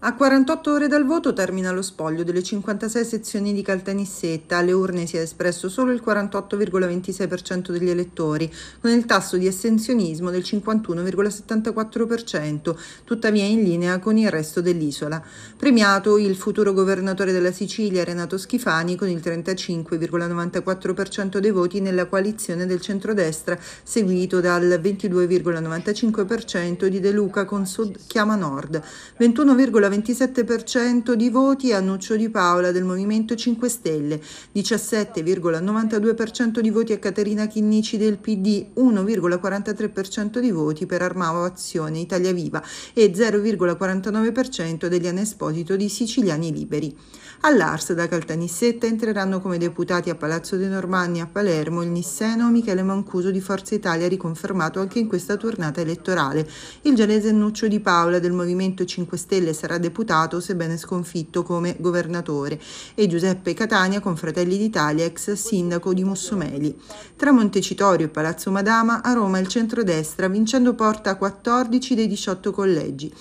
A 48 ore dal voto termina lo spoglio delle 56 sezioni di Caltanissetta. Alle urne si è espresso solo il 48,26% degli elettori, con il tasso di assensionismo del 51,74%, tuttavia in linea con il resto dell'isola. Premiato il futuro governatore della Sicilia Renato Schifani con il 35,94% dei voti nella coalizione del centrodestra, seguito dal 22,95% di De Luca con Sud Chiama Nord. 21, 10,27% di voti a Nuccio Di Paola del Movimento 5 Stelle, 17,92% di voti a Caterina Chinnici del PD, 1,43% di voti per Armavo Azione Italia Viva e 0,49% degli anesposito di Siciliani Liberi. All'Ars da Caltanissetta entreranno come deputati a Palazzo De Normanni a Palermo il Nisseno Michele Mancuso di Forza Italia riconfermato anche in questa tornata elettorale. Il genese Nuccio Di Paola del Movimento 5 Stelle sarà era deputato, sebbene sconfitto come governatore, e Giuseppe Catania con Fratelli d'Italia, ex sindaco di Mussomeli. Tra Montecitorio e Palazzo Madama, a Roma il centrodestra, vincendo porta a 14 dei 18 collegi.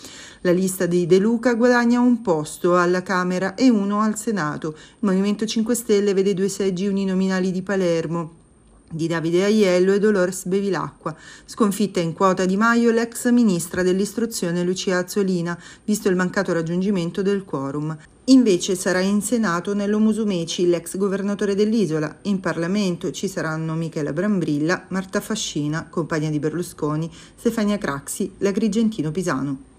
La lista di De Luca guadagna un posto alla Camera e uno al Senato. Il Movimento 5 Stelle vede due seggi uninominali di Palermo di Davide Aiello e Dolores Bevilacqua, sconfitta in quota di Maio l'ex ministra dell'istruzione Lucia Azzolina, visto il mancato raggiungimento del quorum. Invece sarà in Senato Nello Musumeci, l'ex governatore dell'isola. In Parlamento ci saranno Michela Brambrilla, Marta Fascina, compagna di Berlusconi, Stefania Craxi, l'agrigentino Pisano.